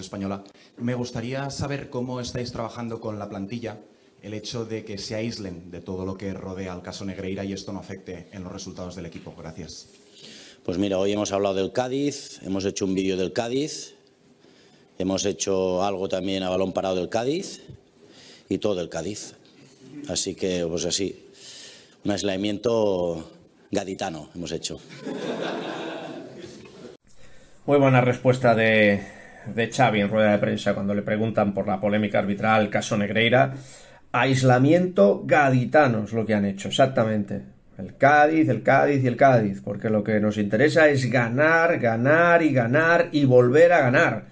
española. Me gustaría saber cómo estáis trabajando con la plantilla el hecho de que se aíslen de todo lo que rodea al caso Negreira y esto no afecte en los resultados del equipo. Gracias. Pues mira, hoy hemos hablado del Cádiz, hemos hecho un vídeo del Cádiz, hemos hecho algo también a balón parado del Cádiz y todo el Cádiz. Así que, pues así, un aislamiento gaditano hemos hecho. Muy buena respuesta de, de Xavi en rueda de prensa cuando le preguntan por la polémica arbitral, caso Negreira. Aislamiento gaditanos lo que han hecho, exactamente. El Cádiz, el Cádiz y el Cádiz, porque lo que nos interesa es ganar, ganar y ganar y volver a ganar.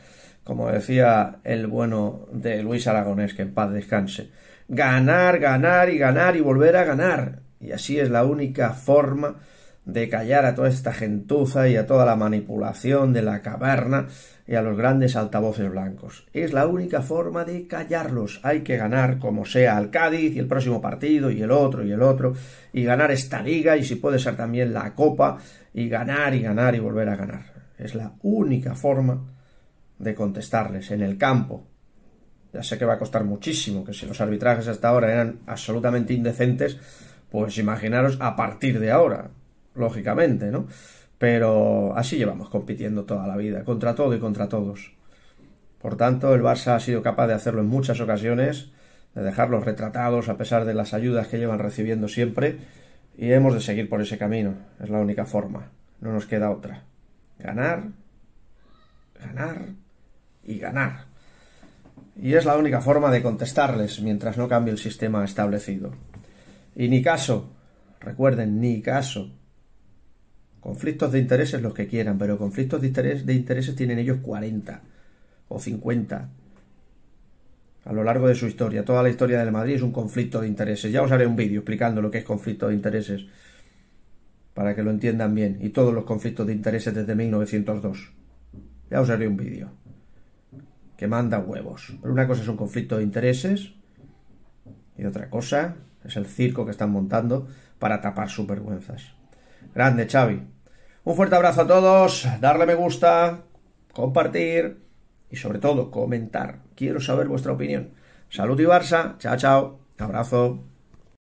Como decía el bueno de Luis Aragonés, que en paz descanse. Ganar, ganar y ganar y volver a ganar. Y así es la única forma de callar a toda esta gentuza y a toda la manipulación de la caverna y a los grandes altavoces blancos. Es la única forma de callarlos. Hay que ganar como sea al Cádiz y el próximo partido y el otro y el otro y ganar esta liga y si puede ser también la copa y ganar y ganar y volver a ganar. Es la única forma de contestarles en el campo. Ya sé que va a costar muchísimo, que si los arbitrajes hasta ahora eran absolutamente indecentes, pues imaginaros a partir de ahora lógicamente, ¿no? Pero así llevamos compitiendo toda la vida, contra todo y contra todos. Por tanto, el Barça ha sido capaz de hacerlo en muchas ocasiones, de dejarlos retratados a pesar de las ayudas que llevan recibiendo siempre, y hemos de seguir por ese camino, es la única forma, no nos queda otra. Ganar, ganar y ganar. Y es la única forma de contestarles mientras no cambie el sistema establecido. Y ni caso, recuerden, ni caso Conflictos de intereses los que quieran, pero conflictos de, intereses tienen ellos 40 o 50 a lo largo de su historia. Toda la historia de Madrid es un conflicto de intereses. Ya os haré un vídeo explicando lo que es conflicto de intereses para que lo entiendan bien. Y todos los conflictos de intereses desde 1902. Ya os haré un vídeo. Que manda huevos. Pero una cosa es un conflicto de intereses y otra cosa es el circo que están montando para tapar sus vergüenzas. Grande, Xavi. Un fuerte abrazo a todos, darle me gusta, compartir y sobre todo comentar. Quiero saber vuestra opinión. Salud y Barça, chao, chao, abrazo.